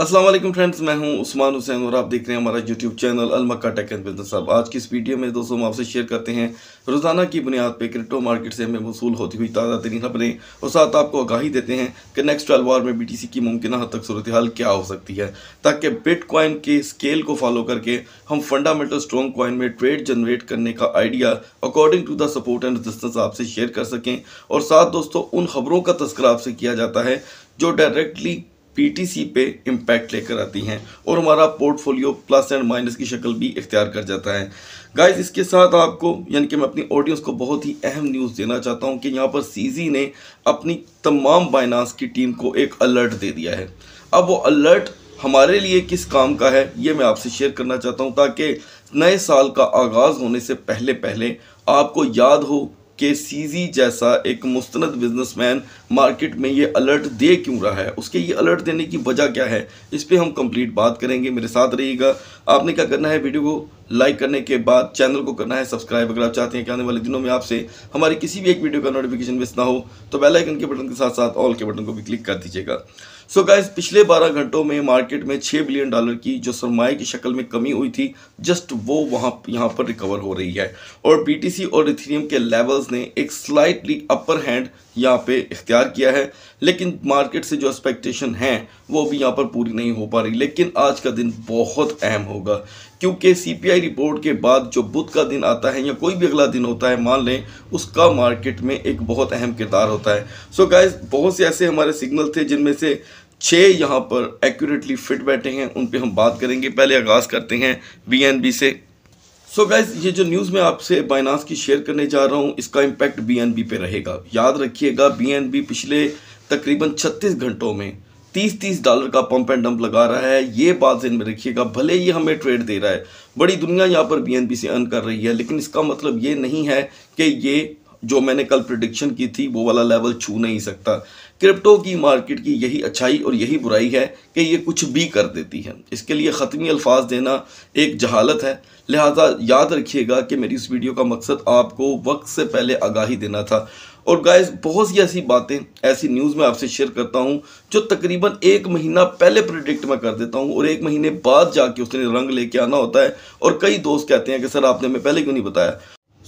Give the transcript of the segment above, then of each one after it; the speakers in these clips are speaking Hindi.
असलम फ्रेंड्स मैं हूं उस्मान हुसैन और आप देख रहे हैं हमारा यूट्यूब चैनल अलमक्का टेक एंड बिजनेस अब आज की इस वीडियो में दोस्तों हम आपसे शेयर करते हैं रोज़ाना की बुनियाद पर क्रिप्टो मार्केट से हमें वसूल होती हुई ताज़ा तरीन खबरें और साथ आपको आगाही देते हैं कि नेक्स्ट ट्वेल्व आवर में बी की मुमकिन हद तक सूरत हाल क्या हो सकती है ताकि बिटकॉइन के स्केल को फॉलो करके हम फंडामेंटल स्ट्रॉन्ग कॉइन में ट्रेड जनरेट करने का idea according to the support and resistance आपसे शेयर कर सकें और साथ दोस्तों उन खबरों का तस्करा आपसे किया जाता है जो डायरेक्टली पीटीसी पे इम्पैक्ट लेकर आती हैं और हमारा पोर्टफोलियो प्लस एंड माइनस की शक्ल भी इख्तियार कर जाता है गाइस इसके साथ आपको यानी कि मैं अपनी ऑडियंस को बहुत ही अहम न्यूज़ देना चाहता हूं कि यहाँ पर सीजी ने अपनी तमाम बाइनास की टीम को एक अलर्ट दे दिया है अब वो अलर्ट हमारे लिए किस काम का है ये मैं आपसे शेयर करना चाहता हूँ ताकि नए साल का आगाज़ होने से पहले पहले आपको याद हो कि सीजी जैसा एक मुस्तंद बिजनेसमैन मार्केट में ये अलर्ट दे क्यों रहा है उसके ये अलर्ट देने की वजह क्या है इस पर हम कंप्लीट बात करेंगे मेरे साथ रहिएगा आपने क्या करना है वीडियो को लाइक करने के बाद चैनल को करना है सब्सक्राइब अगर आप चाहते हैं कि आने वाले दिनों में आपसे हमारी किसी भी एक वीडियो का नोटिफिकेशन मिस ना हो तो बेलाइकन के बटन के साथ साथ ऑल के बटन को भी क्लिक कर दीजिएगा सो so गाइज पिछले 12 घंटों में मार्केट में 6 बिलियन डॉलर की जो सरमाए की शक्ल में कमी हुई थी जस्ट वो वहाँ यहाँ पर रिकवर हो रही है और बीटीसी और इथेरियम के लेवल्स ने एक स्लाइटली अपर हैंड यहाँ पे इख्तियार किया है लेकिन मार्केट से जो एक्सपेक्टेशन है वो भी यहाँ पर पूरी नहीं हो पा रही लेकिन आज का दिन बहुत अहम होगा क्योंकि सीपीआई रिपोर्ट के बाद जो बुध का दिन आता है या कोई भी अगला दिन होता है मान लें उसका मार्केट में एक बहुत अहम किरदार होता है सो so गाइज बहुत से ऐसे हमारे सिग्नल थे जिनमें से छः यहाँ पर एक्यूरेटली फिट बैठे हैं उन पर हम बात करेंगे पहले आगाज़ करते हैं बी से सो so गाइज़ ये जो न्यूज़ मैं आपसे बाइनास की शेयर करने जा रहा हूँ इसका इम्पैक्ट बी पे रहेगा याद रखिएगा बी पिछले तकरीबन 36 घंटों में तीस तीस डॉलर का पंप एंड डंप लगा रहा है ये बात जिन में रखिएगा भले ही हमें ट्रेड दे रहा है बड़ी दुनिया यहाँ पर बी से अर्न कर रही है लेकिन इसका मतलब ये नहीं है कि ये जो मैंने कल प्रडिक्शन की थी वो वाला लेवल छू नहीं सकता क्रिप्टो की मार्केट की यही अच्छाई और यही बुराई है कि ये कुछ भी कर देती है इसके लिए ख़त्मी अल्फाज देना एक जहालत है लिहाजा याद रखिएगा कि मेरी इस वीडियो का मकसद आपको वक्त से पहले आगाही देना था और गाइस बहुत सी ऐसी बातें ऐसी न्यूज़ में आपसे शेयर करता हूँ जो तकरीबन एक महीना पहले प्रिडिक्ट मैं कर देता हूँ और एक महीने बाद जाके उसने रंग लेके आना होता है और कई दोस्त कहते हैं कि सर आपने हमें पहले क्यों नहीं बताया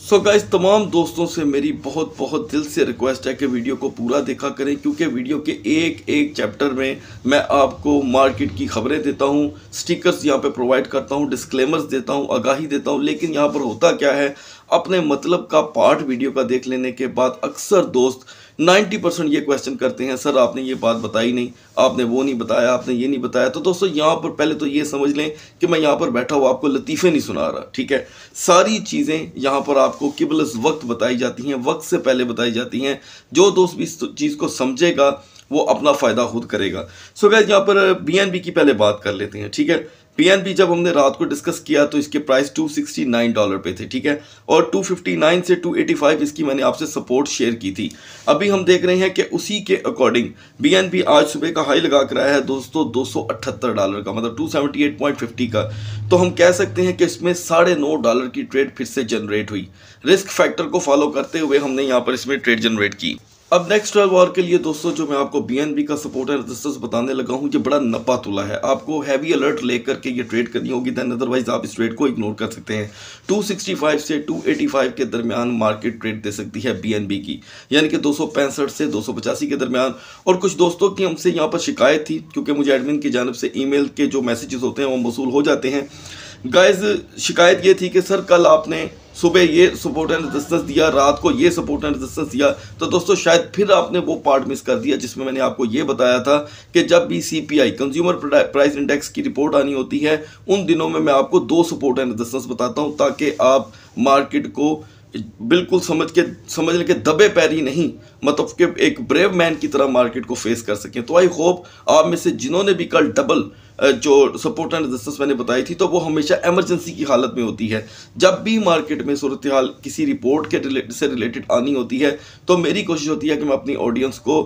सो so गाइज तमाम दोस्तों से मेरी बहुत बहुत दिल से रिक्वेस्ट है कि वीडियो को पूरा देखा करें क्योंकि वीडियो के एक एक चैप्टर में मैं आपको मार्केट की खबरें देता हूं स्टिकर्स यहां पे प्रोवाइड करता हूं डिस्क्लेमर्स देता हूं आगाही देता हूं लेकिन यहां पर होता क्या है अपने मतलब का पार्ट वीडियो का देख लेने के बाद अक्सर दोस्त 90 परसेंट ये क्वेश्चन करते हैं सर आपने ये बात बताई नहीं आपने वो नहीं बताया आपने ये नहीं बताया तो दोस्तों यहाँ पर पहले तो ये समझ लें कि मैं यहाँ पर बैठा हुआ आपको लतीफ़े नहीं सुना रहा ठीक है सारी चीज़ें यहाँ पर आपको किबल वक्त बताई जाती हैं वक्त से पहले बताई जाती हैं जो दोस्त भी इस चीज़ को समझेगा वो अपना फ़ायदा खुद करेगा सो गैस यहाँ पर बी की पहले बात कर लेते हैं ठीक है पीएनपी जब हमने रात को डिस्कस किया तो इसके प्राइस 269 डॉलर पे थे ठीक है और 259 से 285 इसकी मैंने आपसे सपोर्ट शेयर की थी अभी हम देख रहे हैं कि उसी के अकॉर्डिंग बी आज सुबह का हाई लगा कर आया है दोस्तों 278 डॉलर का मतलब 278.50 का तो हम कह सकते हैं कि इसमें साढ़े नौ डॉलर की ट्रेड फिर से जनरेट हुई रिस्क फैक्टर को फॉलो करते हुए हमने यहाँ पर इसमें ट्रेड जनरेट की अब नेक्स्ट ट्वेल्व आवर के लिए दोस्तों जो मैं आपको बी का सपोर्ट है रजिस्टर्स बताने लगा हूँ ये बड़ा नपा तुला है आपको हैवी अलर्ट लेकर के ये ट्रेड करनी होगी दैन अदरवाइज आप इस ट्रेड को इग्नोर कर सकते हैं 265 से 285 के दरमियान मार्केट ट्रेड दे सकती है बी की यानी कि दो से दो के दरमियान और कुछ दोस्तों की हमसे यहाँ पर शिकायत थी क्योंकि मुझे एडमिन की जानब से ई के जो मैसेजेस होते हैं वो वसूल हो जाते हैं गाइज शिकायत ये थी कि सर कल आपने सुबह ये सपोर्ट एंड रेजिस्टेंस दिया रात को ये सपोर्ट एंड रेजिस्टेंस दिया तो दोस्तों शायद फिर आपने वो पार्ट मिस कर दिया जिसमें मैंने आपको ये बताया था कि जब भी C P I consumer price index की रिपोर्ट आनी होती है उन दिनों में मैं आपको दो सपोर्ट एंड रेजिस्टेंस बताता हूँ ताकि आप मार्केट को बिल्कुल समझ के समझ के दबे पैर ही नहीं मतलब कि एक ब्रेव मैन की तरह मार्केट को फेस कर सकें तो आई होप आप में से जिन्होंने भी कल डबल जो सपोर्ट एंड रेजिस्टेंस मैंने बताई थी तो वो हमेशा एमरजेंसी की हालत में होती है जब भी मार्केट में सूरत हाल किसी रिपोर्ट के रिलेट से रिलेटेड आनी होती है तो मेरी कोशिश होती है कि मैं अपनी ऑडियंस को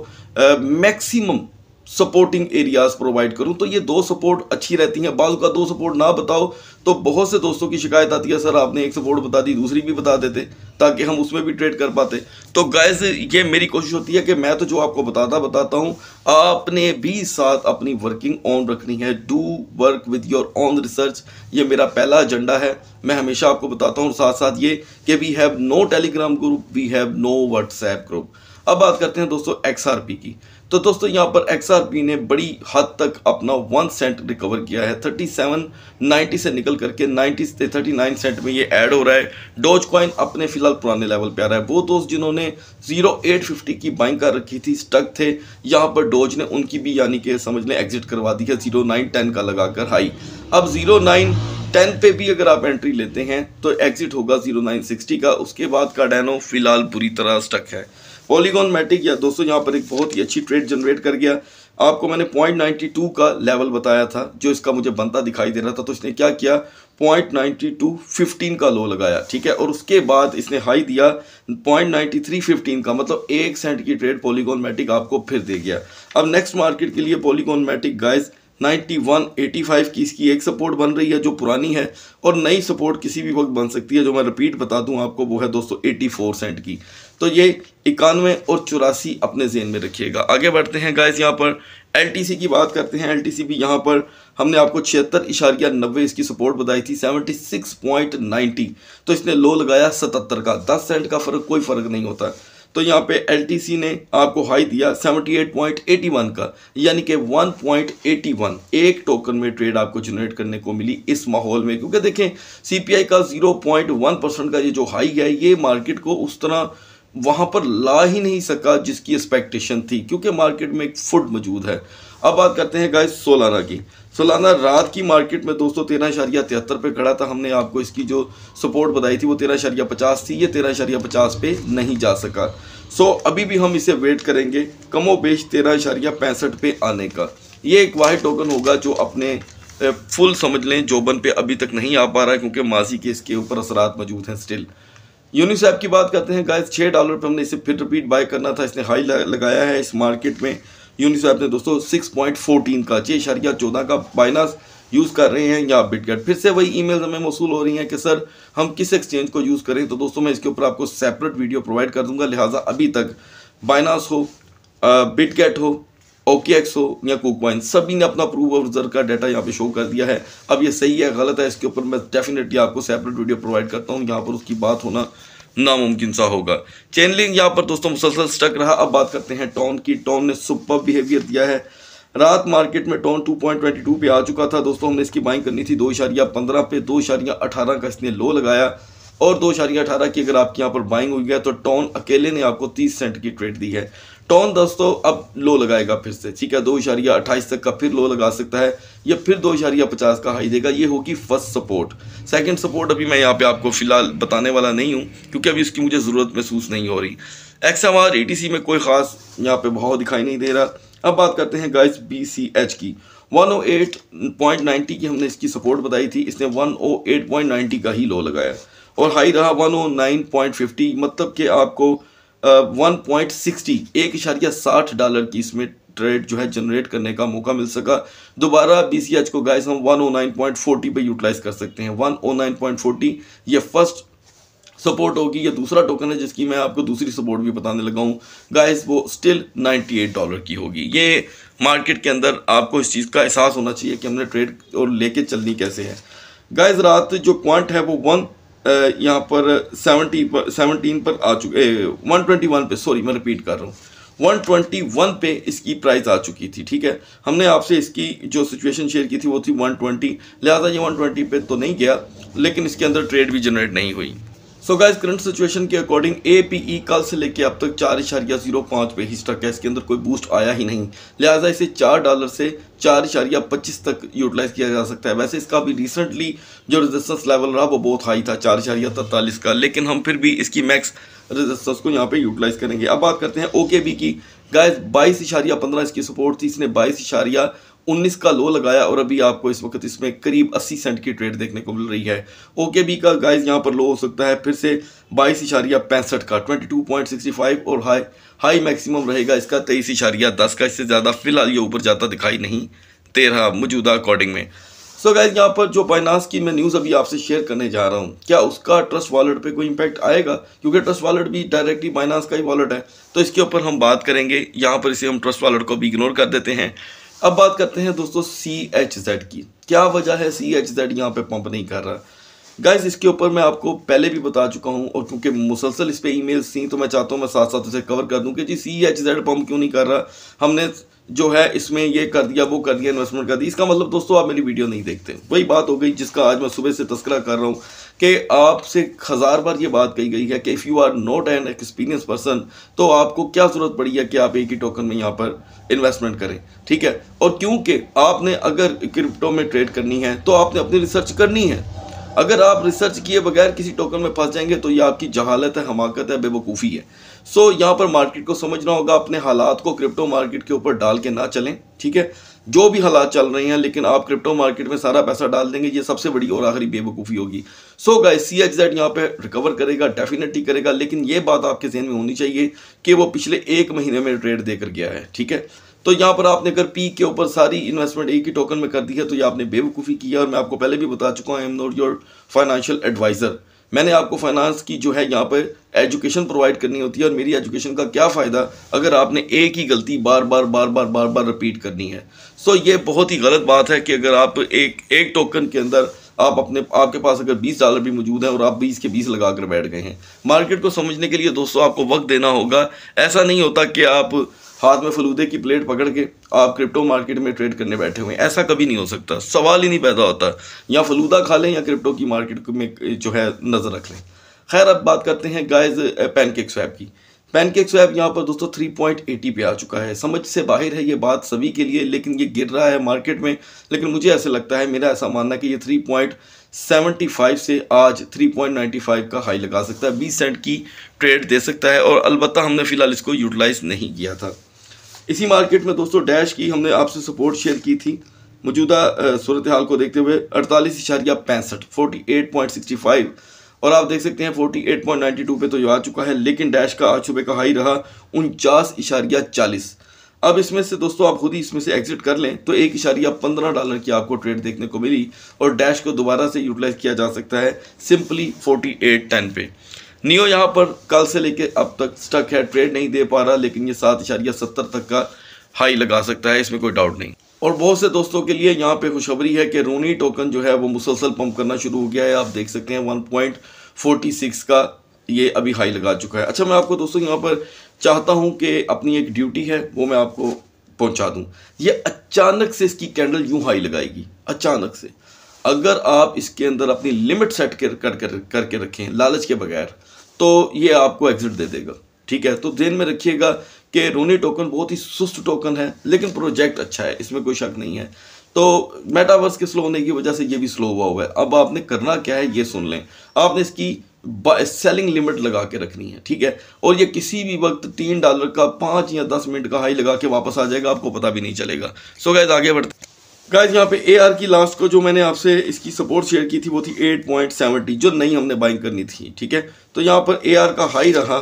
मैक्सिमम सपोर्टिंग एरियाज प्रोवाइड करूं तो ये दो सपोर्ट अच्छी रहती हैं बाल का दो सपोर्ट ना बताओ तो बहुत से दोस्तों की शिकायत आती है सर आपने एक सपोर्ट बता दी दूसरी भी बता देते ताकि हम उसमें भी ट्रेड कर पाते तो गैस ये मेरी कोशिश होती है कि मैं तो जो आपको बताता बताता हूँ आपने भी साथ अपनी वर्किंग ऑन रखनी है do work with your own research ये मेरा पहला एजेंडा है मैं हमेशा आपको बताता हूँ साथ साथ ये कि we have no Telegram group we have no WhatsApp group अब बात करते हैं दोस्तों एक्स की तो दोस्तों यहाँ पर एक्सआरपी ने बड़ी हद तक अपना वन सेंट रिकवर किया है थर्टी सेवन नाइन्टी से निकल करके नाइन्टी से थर्टी नाइन सेंट में ये ऐड हो रहा है डोज कॉइन अपने फिलहाल पुराने लेवल पे आ रहा है वो दोस्त जिन्होंने जीरो एट फिफ्टी की बाइंग कर रखी थी स्टक थे यहाँ पर डोज ने उनकी भी यानी कि समझ लें एग्जिट करवा दी है जीरो नाइन टेन का लगाकर हाई अब जीरो नाइन टेन पे भी अगर आप एंट्री लेते हैं तो एग्जिट होगा जीरो नाइन सिक्सटी का उसके बाद का डैनो फिलहाल बुरी तरह स्टक है पॉलीगॉन मैटिक या दोस्तों यहाँ पर एक बहुत ही अच्छी ट्रेड जनरेट कर गया आपको मैंने पॉइंट नाइन्टी टू का लेवल बताया था जो इसका मुझे बनता दिखाई दे रहा था तो इसने क्या किया पॉइंट नाइन्टी टू फिफ्टीन का लो लगाया ठीक है और उसके बाद इसने हाई दिया पॉइंट नाइन्टी थ्री फिफ्टीन का मतलब एक सेंट की ट्रेड पॉलीगॉन मैटिक आपको फिर दे गया अब नेक्स्ट मार्केट के लिए Polygon Matic guys eighty five की इसकी एक सपोर्ट बन रही है जो पुरानी है और नई सपोर्ट किसी भी वक्त बन सकती है जो मैं रिपीट बता दूं आपको वो है दोस्तों फोर सेंट की तो ये इक्यानवे और चौरासी अपने जेन में रखिएगा आगे बढ़ते हैं गाइस यहाँ पर एल की बात करते हैं एल भी यहाँ पर हमने आपको छिहत्तर इशारिया नब्बे इसकी सपोर्ट बताई थी सेवेंटी सिक्स पॉइंट नाइन्टी तो इसने लो लगाया सतहत्तर का दस सेंट का फ़र्क कोई फ़र्क नहीं होता तो यहाँ पे एल ने आपको हाई दिया 78.81 का यानी कि 1.81 एक टोकन में ट्रेड आपको जनरेट करने को मिली इस माहौल में क्योंकि देखें सीपीआई का 0.1 परसेंट का ये जो हाई है ये मार्केट को उस तरह वहाँ पर ला ही नहीं सका जिसकी एक्सपेक्टेशन थी क्योंकि मार्केट में एक फुट मौजूद है अब बात करते हैं गाय सोलाना की सोलाना रात की मार्केट में दोस्तों तेरह शरिया तिहत्तर पे खड़ा था हमने आपको इसकी जो सपोर्ट बताई थी वो तेरह शरिया पचास थी ये तेरह शरिया पचास पे नहीं जा सका सो अभी भी हम इसे वेट करेंगे कमो बेश तेरह शरिया पैंसठ पे आने का ये एक वाहि टोकन होगा जो अपने फुल समझ लें जोबन पे अभी तक नहीं आ पा रहा है क्योंकि माजी के इसके ऊपर असरात मौजूद हैं स्टिल यूनिसेफ की बात करते हैं गाय छः डॉलर पर हमने इसे फिर रिपीट बाय करना था इसने हाई लगाया है इस मार्केट में यूनिस्वैप ने दोस्तों फोर्टीन का छः इशारिया चौदह का बाइनास यूज़ कर रहे हैं या बिटगेट फिर से वही ईमेल्स हमें मौसू हो रही हैं कि सर हम किस एक्सचेंज को यूज़ करें तो दोस्तों मैं इसके ऊपर आपको सेपरेट वीडियो प्रोवाइड कर दूंगा लिहाजा अभी तक बाइनास हो बिटगेट हो एक्स हो या कुकवाइन सभी ने अपना प्रूव ऑफ रिजर्व का डाटा यहाँ पे शो कर दिया है अब ये सही है गलत है इसके ऊपर मैं डेफिनेटली आपको सेपरेट वीडियो प्रोवाइड करता हूँ यहाँ पर उसकी बात होना नामुमकिन सा होगा चैनलिंग यहाँ पर दोस्तों मुसलसल स्टक रहा अब बात करते हैं टॉन की टॉन ने सुपर बिहेवियर दिया है रात मार्केट में टॉन 2.22 पे आ चुका था दोस्तों हमने इसकी बाइंग करनी थी दो इशारिया पंद्रह पे दो इशारिया अठारह का इसने लो लगाया और दो इशारिया अठारह की अगर आपकी यहाँ पर बाइंग हुई है तो टॉन अकेले ने आपको तीस सेंट की ट्रेड दी है टोन दोस्तों अब लो लगाएगा फिर से ठीक है दो इशारिया अट्ठाईस तक का फिर लो लगा सकता है या फिर दो इशारिया पचास का हाई देगा ये होगी फर्स्ट सपोर्ट सेकंड सपोर्ट अभी मैं यहाँ पे आपको फिलहाल बताने वाला नहीं हूँ क्योंकि अभी इसकी मुझे ज़रूरत महसूस नहीं हो रही एक्स एम आर में कोई ख़ास यहाँ पर भाव दिखाई नहीं दे रहा अब बात करते हैं गाइस बी सी एच की 108.90 की हमने इसकी सपोर्ट बताई थी इसने 108.90 का ही लो लगाया और हाई रहा 109.50 मतलब कि आपको वन पॉइंट सिक्सटी एक इशारिया साठ डॉलर की इसमें ट्रेड जो है जनरेट करने का मौका मिल सका दोबारा बी को गाइस हम 109.40 पे यूटिलाइज कर सकते हैं 109.40 ये फर्स्ट सपोर्ट होगी ये दूसरा टोकन है जिसकी मैं आपको दूसरी सपोर्ट भी बताने लगा हूँ गाइस वो स्टिल 98 डॉलर की होगी ये मार्केट के अंदर आपको इस चीज़ का एहसास होना चाहिए कि हमने ट्रेड और लेके चलनी कैसे है गाइज रात जो क्वांट है वो वन यहाँ पर सेवनटी पर सेवनटीन पर आ चुके वन ट्वेंटी वन पे सॉरी मैं रिपीट कर रहा हूँ 121 पे इसकी प्राइस आ चुकी थी ठीक है हमने आपसे इसकी जो सिचुएशन शेयर की थी वो थी 120 लिहाजा ये 120 पे तो नहीं गया लेकिन इसके अंदर ट्रेड भी जनरेट नहीं हुई सो गाइस करंट सिचुएशन के अकॉर्डिंग ए पी ई कल से लेके अब तक चार इशारिया जीरो पाँच पे ही स्टक है इसके अंदर कोई बूस्ट आया ही नहीं लिहाजा इसे चार डॉलर से चार इशारिया पच्चीस तक यूटिलाइज किया जा सकता है वैसे इसका भी रिसेंटली जो रेजिस्टेंस लेवल रहा वो बहुत हाई था चार इशारिया तैतालीस का लेकिन हम फिर भी इसकी मैक्स रेजिस्टेंस को यहाँ पे यूटिलाइज करेंगे अब बात करते हैं ओके बी की गाइस बाईस इशारिया पंद्रह इसकी सपोर्ट थी इसने बाईस इशारिया 19 का लो लगाया और अभी आपको इस वक्त इसमें करीब 80 सेंट की ट्रेड देखने को मिल रही है ओके बी का गाइस यहाँ पर लो हो सकता है फिर से बाईस इशारिया पैंसठ का 22.65 और हाई हाई मैक्सिमम रहेगा इसका तेईस इशारिया दस का इससे ज़्यादा फिलहाल ये ऊपर जाता दिखाई नहीं दे रहा मौजूदा अकॉर्डिंग में सो गाइज यहाँ पर जो फाइनांस की मैं न्यूज़ अभी आपसे शेयर करने जा रहा हूँ क्या उसका ट्रस्ट वॉलेट पर कोई इम्पैक्ट आएगा क्योंकि ट्रस्ट वॉलेट भी डायरेक्टली बाइनास का ही वॉलेट है तो इसके ऊपर हम बात करेंगे यहाँ पर इसे हम ट्रस्ट वॉलेट को भी इग्नोर कर देते हैं अब बात करते हैं दोस्तों सी एच जेड की क्या वजह है सी एच जेड यहाँ पर पंप नहीं कर रहा गाइज इसके ऊपर मैं आपको पहले भी बता चुका हूँ और क्योंकि मुसलसल इस पर ई मेल्स थी तो मैं चाहता हूँ मैं साथ साथ उसे कवर कर दूँ कि G C H Z pump क्यों नहीं कर रहा हमने जो है इसमें ये कर दिया वो कर दिया इन्वेस्टमेंट कर दी इसका मतलब दोस्तों आप मेरी वीडियो नहीं देखते वही बात हो गई जिसका आज मैं सुबह से तस्करा कर रहा हूँ कि आपसे हज़ार बार ये बात कही गई है कि if you are not an experience person तो आपको क्या ज़रूरत पड़ी है कि आप एक ही टोकन में यहाँ पर इन्वेस्टमेंट करें ठीक है और क्योंकि आपने अगर क्रिप्टो में ट्रेड करनी है तो आपने अपनी रिसर्च करनी है अगर आप रिसर्च किए बगैर किसी टोकन में फंस जाएंगे तो ये आपकी जहालत है हमाकत है बेवकूफ़ी है सो so, यहाँ पर मार्केट को समझना होगा अपने हालात को क्रिप्टो मार्केट के ऊपर डाल के ना चलें ठीक है जो भी हालात चल रहे हैं लेकिन आप क्रिप्टो मार्केट में सारा पैसा डाल देंगे ये सबसे बड़ी और आखिरी बेवकूफ़ी होगी so guys C H Z यहाँ पर रिकवर करेगा डेफिनेटली करेगा लेकिन ये बात आपके जहन में होनी चाहिए कि वो पिछले एक महीने में ट्रेड देकर गया है ठीक है तो यहाँ पर आपने अगर पी के ऊपर सारी इन्वेस्टमेंट एक ही टोकन में कर दी है तो ये आपने बेवकूफ़ी की है और मैं आपको पहले भी बता चुका हूँ I am not your financial advisor मैंने आपको फाइनेंस की जो है यहाँ पर एजुकेशन प्रोवाइड करनी होती है और मेरी एजुकेशन का क्या फ़ायदा अगर आपने एक ही गलती बार बार बार बार बार बार रिपीट करनी है सो so, ये बहुत ही गलत बात है कि अगर आप एक एक टोकन के अंदर आप अपने आपके पास अगर 20 डॉलर भी मौजूद हैं और आप 20 के 20 लगा कर बैठ गए हैं मार्केट को समझने के लिए दोस्तों आपको वक्त देना होगा ऐसा नहीं होता कि आप हाथ में फलूदे की प्लेट पकड़ के आप क्रिप्टो मार्केट में ट्रेड करने बैठे हुए हैं ऐसा कभी नहीं हो सकता सवाल ही नहीं पैदा होता या फलूदा खा लें या क्रिप्टो की मार्केट में जो है नज़र रख लें खैर अब बात करते हैं गाइज पैनकेक स्वैप की पैनकेक स्वैप यहाँ पर दोस्तों 3.80 पे आ चुका है समझ से बाहर है ये बात सभी के लिए लेकिन ये गिर रहा है मार्केट में लेकिन मुझे ऐसा लगता है मेरा ऐसा मानना है कि ये 3.75 से आज 3.95 का हाई लगा सकता है 20 सेंट की ट्रेड दे सकता है और अलबत्त हमने फ़िलहाल इसको यूटिलाइज़ नहीं किया था इसी मार्केट में दोस्तों डैश की हमने आपसे सपोर्ट शेयर की थी मौजूदा सूरत हाल को देखते हुए अड़तालीस इशारिया पैंसठ forty eight point sixty five और आप देख सकते हैं forty eight point ninety two पे तो ये आ चुका है लेकिन डैश का आज सुबह का हाई रहा उनचास इशारिया चालीस अब इसमें से दोस्तों आप खुद ही इसमें से एग्जिट कर लें तो एक इशारिया पंद्रह डॉलर की आपको ट्रेड देखने को मिली और डैश को दोबारा से यूटिलाइज किया जा सकता है सिंपली फोर्टी एट टेन पे नियो यहाँ पर कल से लेके अब तक स्टक है ट्रेड नहीं दे पा रहा लेकिन ये सात इशारिया सत्तर तक का हाई लगा सकता है इसमें कोई डाउट नहीं और बहुत से दोस्तों के लिए यहाँ पे खुशखबरी है कि रोनी टोकन जो है वो मुसलसल पंप करना शुरू हो गया है आप देख सकते हैं वन पॉइंट फोर्टी सिक्स का ये अभी हाई लगा चुका है अच्छा मैं आपको दोस्तों यहाँ पर चाहता हूँ कि अपनी एक ड्यूटी है वो मैं आपको पहुँचा दूँ ये अचानक से इसकी कैंडल यूँ हाई लगाएगी अचानक से अगर आप इसके अंदर अपनी लिमिट सेट कर, कर, कर करके रखें लालच के बगैर तो ये आपको एग्जिट दे देगा ठीक है तो जेन में रखिएगा कि रोनी टोकन बहुत ही सुस्त टोकन है लेकिन प्रोजेक्ट अच्छा है इसमें कोई शक नहीं है तो मेटावर्स के स्लो होने की वजह से ये भी स्लो हुआ हुआ है अब आपने करना क्या है ये सुन लें आपने इसकी सेलिंग लिमिट लगा के रखनी है ठीक है और ये किसी भी वक्त तीन डॉलर का पाँच या दस मिनट का हाई लगा के वापस आ जाएगा आपको पता भी नहीं चलेगा सो गैस आगे बढ़ते गाइज यहाँ पे ए आर की लास्ट को जो मैंने आपसे इसकी सपोर्ट शेयर की थी वो थी एट पॉइंट सेवेंटी जो नहीं हमने बाइंग करनी थी ठीक है तो यहाँ पर ए आर का हाई रहा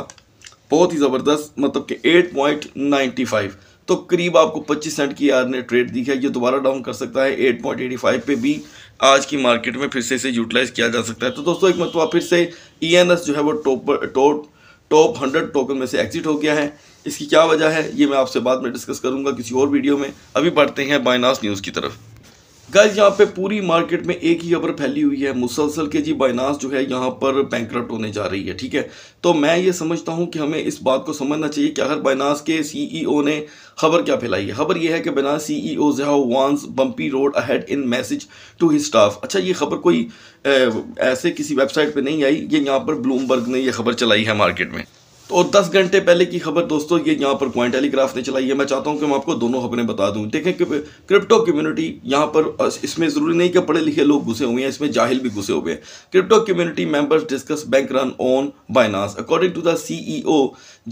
बहुत ही ज़बरदस्त मतलब कि एट पॉइंट नाइन्टी फाइव तो करीब आपको पच्चीस सेंट की आर ने ट्रेड है ये दोबारा डाउन कर सकता है एट पॉइंट एटी फाइव पे भी आज की मार्केट में फिर से इसे यूटिलाइज किया जा सकता है तो दोस्तों एक मतलब फिर से ई एन एस जो है वो top top top hundred token में से एग्जिट हो गया है इसकी क्या वजह है ये मैं आपसे बाद में डिस्कस करूंगा किसी और वीडियो में अभी बढ़ते हैं बाइनास न्यूज़ की तरफ गाइज यहाँ पे पूरी मार्केट में एक ही खबर फैली हुई है मुसलसल के जी बाइनास जो है यहाँ पर बैंक्रप्ट होने जा रही है ठीक है तो मैं ये समझता हूँ कि हमें इस बात को समझना चाहिए कि अगर बाइनास के सीईओ e ने खबर क्या फैलाई है खबर ये है कि बाइनास सीईओ जहा warns bumpy road ahead in message to his staff अच्छा ये खबर कोई ऐसे किसी वेबसाइट पर नहीं आई ये यहाँ पर ब्लूमबर्ग ने यह खबर चलाई है मार्केट में तो दस घंटे पहले की खबर दोस्तों ये यहाँ पर क्वाइन टेलीग्राफ ने चलाई है मैं चाहता हूँ कि मैं आपको दोनों खबरें बता दूँ देखें कि क्रिप्टो कम्युनिटी यहाँ पर इसमें ज़रूरी नहीं कि पढ़े लिखे लोग घुसे हुए हैं इसमें जाहिल भी घुसे हुए हैं crypto community members discuss bank run on Binance according to the C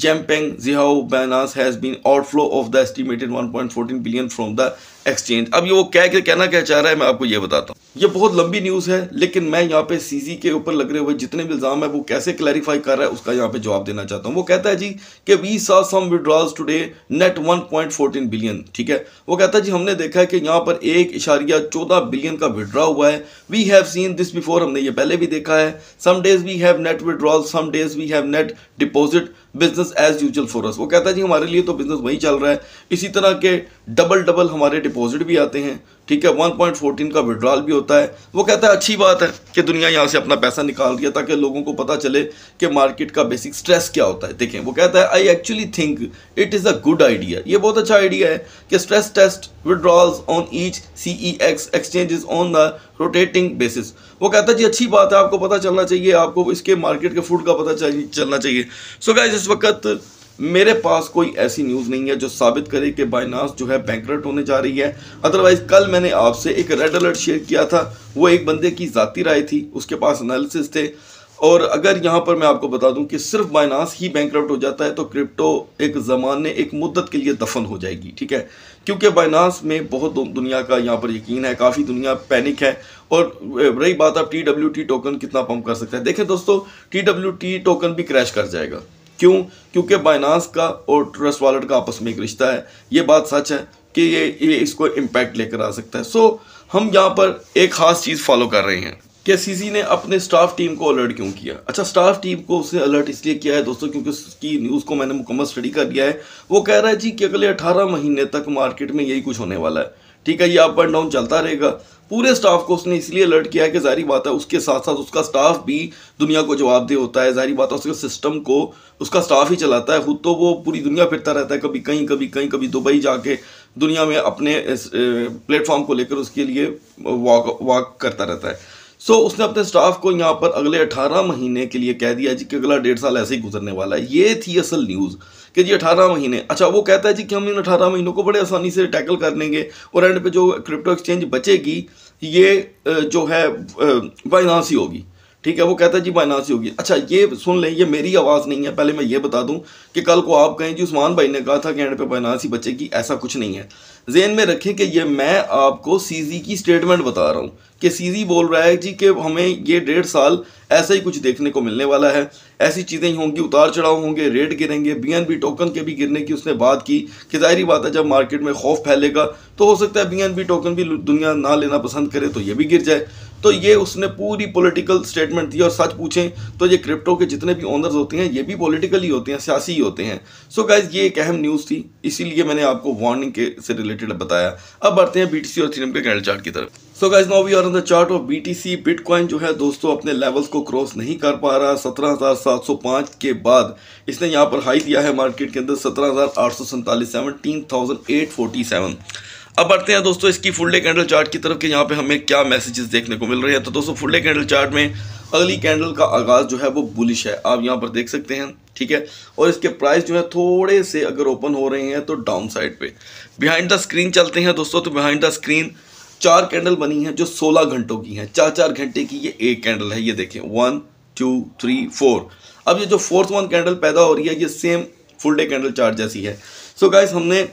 Changpeng Zhao Binance has been outflow of the estimated 1.14 billion from the exchange अब ये वो कह के कहना क्या चाह रहा है मैं आपको ये बताता हूँ ये बहुत लंबी न्यूज़ है लेकिन मैं यहाँ पे सीजी के ऊपर लग रहे हुए जितने भी इल्ज़ाम है वो कैसे क्लैरिफाई कर रहा है उसका यहाँ पे जवाब देना चाहता हूँ वो कहता है जी कि we saw some withdrawals today net 1.14 billion ठीक है वो कहता है जी हमने देखा है कि यहाँ पर एक इशारिया चौदह बिलियन का विड्रॉ हुआ है we have seen this before हमने ये पहले भी देखा है some days we have net withdrawal some days we have net deposit business as usual for us वो कहता है जी हमारे लिए तो बिजनेस वही चल रहा है इसी तरह के डबल डबल हमारे डिपॉजिट भी आते हैं ठीक है वन पॉइंट का विड्रॉल भी होता है वो कहता है अच्छी बात है कि दुनिया यहाँ से अपना पैसा निकाल दिया ताकि लोगों को पता चले कि मार्केट का बेसिक स्ट्रेस क्या होता है देखें वो कहता है I actually think it is a good idea ये बहुत अच्छा आइडिया है कि stress test withdrawals on each C E X exchanges on the rotating basis वो कहता है जी अच्छी बात है आपको पता चलना चाहिए आपको इसके मार्केट के फूड का पता चलना चाहिए सो so गाइज इस वक्त मेरे पास कोई ऐसी न्यूज़ नहीं है जो साबित करे कि बाइनास जो है बैंक होने जा रही है अदरवाइज़ कल मैंने आपसे एक रेड अलर्ट शेयर किया था वो एक बंदे की ज़ाती राय थी उसके पास एनालिसिस थे और अगर यहाँ पर मैं आपको बता दूं कि सिर्फ बाइनास ही बैंक हो जाता है तो क्रिप्टो एक ज़माने एक मुद्दत के लिए दफन हो जाएगी ठीक है क्योंकि बाइनास में बहुत दुनिया का यहाँ पर यकीन है काफ़ी दुनिया पैनिक है और रही बात आप टी टोकन कितना पंप कर सकते हैं देखें दोस्तों टी टोकन भी क्रैश कर जाएगा क्यों क्योंकि बाइनास का और ट्रस्ट वॉलेट का आपस में एक रिश्ता है ये बात सच है कि ये ये इसको इम्पैक्ट लेकर आ सकता है सो हम यहाँ पर एक ख़ास चीज़ फॉलो कर रहे हैं कि सीसी ने अपने स्टाफ टीम को अलर्ट क्यों किया अच्छा स्टाफ टीम को उसने अलर्ट इसलिए किया है दोस्तों क्योंकि उसकी न्यूज़ को मैंने मुकम्मल स्टडी कर लिया है वो कह रहा है जी कि अगले 18 महीने तक मार्केट में यही कुछ होने वाला है ठीक है ये अप एंड डाउन चलता रहेगा पूरे स्टाफ को उसने इसलिए अलर्ट किया है कि जारी बात है उसके साथ साथ उसका स्टाफ भी दुनिया को जवाबदेह होता है जारी बात है उसके सिस्टम को उसका स्टाफ ही चलाता है खुद तो वो पूरी दुनिया फिरता रहता है कभी कहीं कभी कहीं कभी दुबई जाके दुनिया में अपने प्लेटफॉर्म को लेकर उसके लिए वॉक वॉक करता रहता है सो so, उसने अपने स्टाफ को यहाँ पर अगले 18 महीने के लिए कह दिया जी कि अगला डेढ़ साल ऐसे ही गुजरने वाला है ये थी असल न्यूज़ कि जी 18 महीने अच्छा वो कहता है जी कि हम इन 18 महीनों को बड़े आसानी से टैकल कर लेंगे और एंड पे जो क्रिप्टो एक्सचेंज बचेगी ये जो है बाइनास ही होगी ठीक है वो कहता है जी बाइनास नासी होगी अच्छा ये सुन लें ये मेरी आवाज़ नहीं है पहले मैं ये बता दूं कि कल को आप कहें जी उस्मान भाई ने कहा था कि एंड पे बाइनासी बचेगी ऐसा कुछ नहीं है जेन में रखें कि ये मैं आपको सीजी की स्टेटमेंट बता रहा हूँ कि सीजी बोल रहा है जी कि हमें ये डेढ़ साल ऐसा ही कुछ देखने को मिलने वाला है ऐसी चीज़ें ही होंगी उतार चढ़ाव होंगे रेट गिरेंगे बी टोकन के भी गिरने की उसने बात की कि जाहरी बात है जब मार्केट में खौफ फैलेगा तो हो सकता है बी टोकन भी दुनिया ना लेना पसंद करे तो ये भी गिर जाए तो ये उसने पूरी पॉलिटिकल स्टेटमेंट दी और सच पूछें तो ये क्रिप्टो के जितने भी ओनर्स होते हैं ये भी पॉलिटिकल ही होते हैं सियासी ही होते हैं सो so गाइज ये एक अहम न्यूज़ थी इसीलिए मैंने आपको वार्निंग के से रिलेटेड बताया अब बढ़ते हैं बी और थीम के कैंडल चार्ट की तरफ so guys now we are on the chart of सी बिटकॉइन जो है दोस्तों अपने लेवल्स को क्रॉस नहीं कर पा रहा 17,705 के बाद इसने यहाँ पर हाई दिया है मार्केट के अंदर सत्रह हज़ार आठ सौ सैंतालीस teen thousand eight forty seven अब बढ़ते हैं दोस्तों इसकी फुल डे कैंडल चार्ट की तरफ कि यहाँ पे हमें क्या मैसेजेस देखने को मिल रहे हैं तो दोस्तों फुल डे कैंडल चार्ट में अगली कैंडल का आगाज़ जो है वो बुलिश है आप यहाँ पर देख सकते हैं ठीक है और इसके प्राइस जो है थोड़े से अगर ओपन हो रहे हैं तो डाउन साइड पर बिहाइंड द स्क्रीन चलते हैं दोस्तों तो बिहाइंड द स्क्रीन चार कैंडल बनी है जो सोलह घंटों की हैं चार चार घंटे की ये एक कैंडल है ये देखें वन टू थ्री फोर अब ये जो फोर्थ वन कैंडल पैदा हो रही है ये same full day candle chart जैसी है सो so गाइज हमने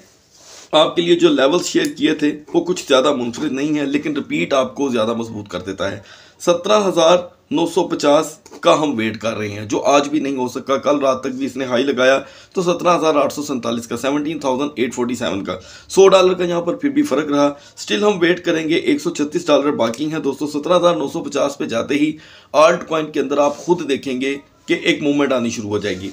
आपके लिए जो लेवल शेयर किए थे वो कुछ ज़्यादा मुनफरद नहीं है लेकिन रिपीट आपको ज़्यादा मजबूत कर देता है सत्रह हज़ार नौ सौ पचास का हम वेट कर रहे हैं जो आज भी नहीं हो सका कल रात तक भी इसने हाई लगाया तो सत्रह हज़ार आठ सौ सैंतालीस का seventeen thousand eight forty seven का सौ डॉलर का यहाँ पर फिर भी फ़र्क रहा स्टिल हम वेट करेंगे एक सौ छत्तीस डॉलर बाकी हैं दोस्तों सत्रह हज़ार नौ सौ पचास पे जाते ही आर्ट पॉइंट के अंदर आप खुद देखेंगे कि एक मूवमेंट आनी शुरू हो जाएगी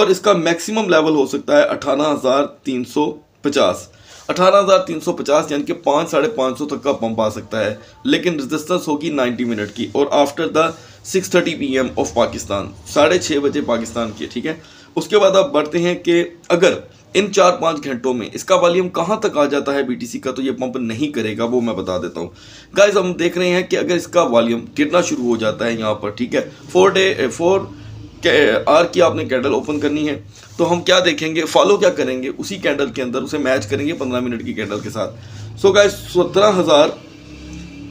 और इसका मैक्सिमम लेवल हो सकता है अठारह हज़ार तीन सौ पचास अठारह हज़ार तीन सौ पचास यानी कि पाँच साढ़े पाँच सौ तक का पंप आ सकता है लेकिन रजिस्टेंस होगी नाइन्टी मिनट की और after the six thirty P M of Pakistan साढ़े छः बजे पाकिस्तान की ठीक है उसके बाद आप बढ़ते हैं कि अगर इन चार पाँच घंटों में इसका वॉल्यूम कहाँ तक आ जाता है बी का तो ये पंप नहीं करेगा वो मैं बता देता हूँ गाइज हम देख रहे हैं कि अगर इसका वॉल्यूम गिरना शुरू हो जाता है यहाँ पर ठीक है फोर डे फोर आर की आपने कैंडल ओपन करनी है तो हम क्या देखेंगे फॉलो क्या करेंगे उसी कैंडल के अंदर उसे मैच करेंगे पंद्रह मिनट की कैंडल के साथ सो गाइस सत्रह हज़ार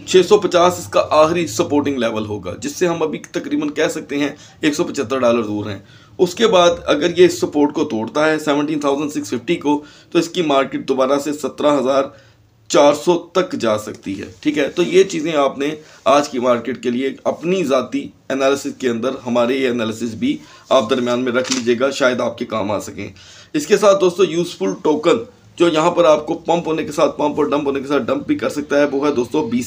छः सौ पचास इसका आखिरी सपोर्टिंग लेवल होगा जिससे हम अभी तकरीबन कह सकते हैं एक सौ पचहत्तर डॉलर दूर हैं उसके बाद अगर ये इस सपोर्ट को तोड़ता है सेवनटीन थाउजेंड सिक्स फिफ्टी को तो इसकी मार्केट दोबारा से सत्रह हज़ार 400 तक जा सकती है ठीक है तो ये चीज़ें आपने आज की मार्केट के लिए अपनी ज़ाती एनालिसिस के अंदर हमारे ये एनालिसिस भी आप दरमियान में रख लीजिएगा शायद आपके काम आ सकें इसके साथ दोस्तों यूज़फुल टोकन जो यहाँ पर आपको पंप होने के साथ पंप और डंप होने के साथ डंप भी कर सकता है वो है दोस्तों बी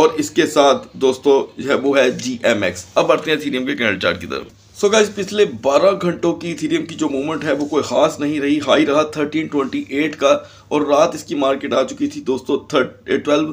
और इसके साथ दोस्तों है वो है जी अब बढ़ते हैं थीरियम के कैंडल चार्ट की तरफ सो so गाइज पिछले 12 घंटों की इथीरियम की जो मूवमेंट है वो कोई खास नहीं रही हाई रहा 1328 का और रात इसकी मार्केट आ चुकी थी दोस्तों थर्ट ट्वेल्व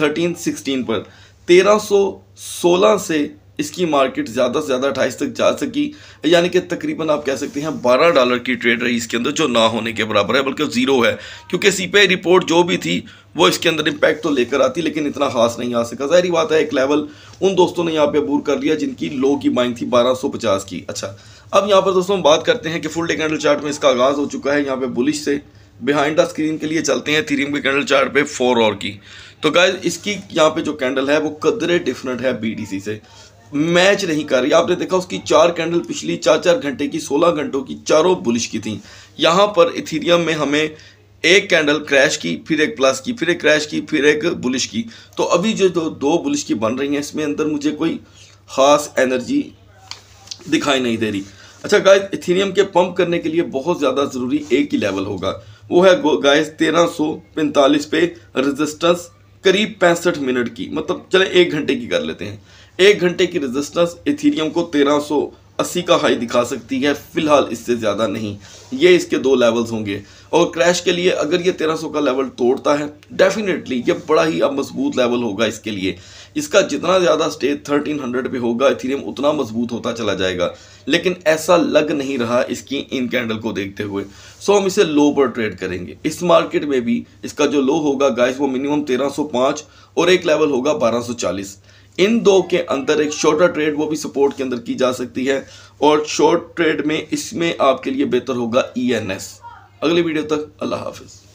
थर्टीन सिक्सटीन पर 1316 से इसकी मार्केट ज़्यादा से ज़्यादा अट्ठाईस तक जा सकी यानी कि तकरीबन आप कह सकते हैं बारह डॉलर की ट्रेड रही इसके अंदर जो ना होने के बराबर है बल्कि ज़ीरो है क्योंकि सी रिपोर्ट जो भी थी वो इसके अंदर इम्पैक्ट तो लेकर आती लेकिन इतना खास नहीं आ सका जाहिर बात है एक लेवल उन दोस्तों ने यहाँ पे अबूर कर लिया जिनकी लो की बाइंग थी पचास की अच्छा अब यहाँ पर दोस्तों हम बात करते हैं कि फुल डे कैंडल चार्ट में इसका आगाज़ हो चुका है यहाँ पे बुलिश से बिहाइंड द स्क्रीन के लिए चलते हैं थीरिंग के कैंडल चार्ट पे फोर और की तो गाय इसकी यहाँ पे जो कैंडल है वो कदरे डिफरेंट है बीडीसी से मैच नहीं कर रही आपने देखा उसकी चार कैंडल पिछली चार चार घंटे की सोलह घंटों की चारों बुलिश की थी यहाँ पर इथीरियम में हमें एक कैंडल क्रैश की फिर एक प्लस की फिर एक क्रैश की फिर एक बुलिश की तो अभी जो दो, दो बुलिश की बन रही हैं इसमें अंदर मुझे कोई खास एनर्जी दिखाई नहीं दे रही अच्छा गाय इथीरियम के पंप करने के लिए बहुत ज़्यादा ज़रूरी एक ही लेवल होगा वो है गाय तेरह सौ पैंतालीस पे रजिस्टेंस करीब पैंसठ मिनट की मतलब चले एक घंटे की कर लेते हैं एक घंटे की रेजिस्टेंस इथीरियम को 1380 का हाई दिखा सकती है फिलहाल इससे ज़्यादा नहीं ये इसके दो लेवल्स होंगे और क्रैश के लिए अगर ये 1300 का लेवल तोड़ता है डेफिनेटली ये बड़ा ही अब मजबूत लेवल होगा इसके लिए इसका जितना ज़्यादा स्टे 1300 पे होगा इथीरियम उतना मजबूत होता चला जाएगा लेकिन ऐसा लग नहीं रहा इसकी इन कैंडल को देखते हुए सो हम इसे लो पर ट्रेड करेंगे इस मार्केट में भी इसका जो लो होगा गाइस वो मिनिमम तेरह और एक लेवल होगा बारह इन दो के अंदर एक शॉर्टर ट्रेड वो भी सपोर्ट के अंदर की जा सकती है और शॉर्ट ट्रेड में इसमें आपके लिए बेहतर होगा ई एन एस अगली वीडियो तक अल्लाह हाफिज़